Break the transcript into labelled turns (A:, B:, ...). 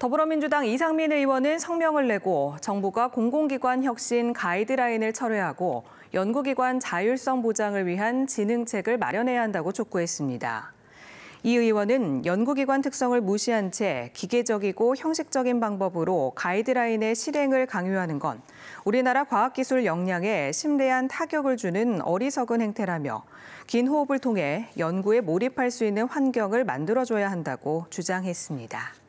A: 더불어민주당 이상민 의원은 성명을 내고 정부가 공공기관 혁신 가이드라인을 철회하고 연구기관 자율성 보장을 위한 진흥책을 마련해야 한다고 촉구했습니다. 이 의원은 연구기관 특성을 무시한 채 기계적이고 형식적인 방법으로 가이드라인의 실행을 강요하는 건 우리나라 과학기술 역량에 심대한 타격을 주는 어리석은 행태라며 긴 호흡을 통해 연구에 몰입할 수 있는 환경을 만들어줘야 한다고 주장했습니다.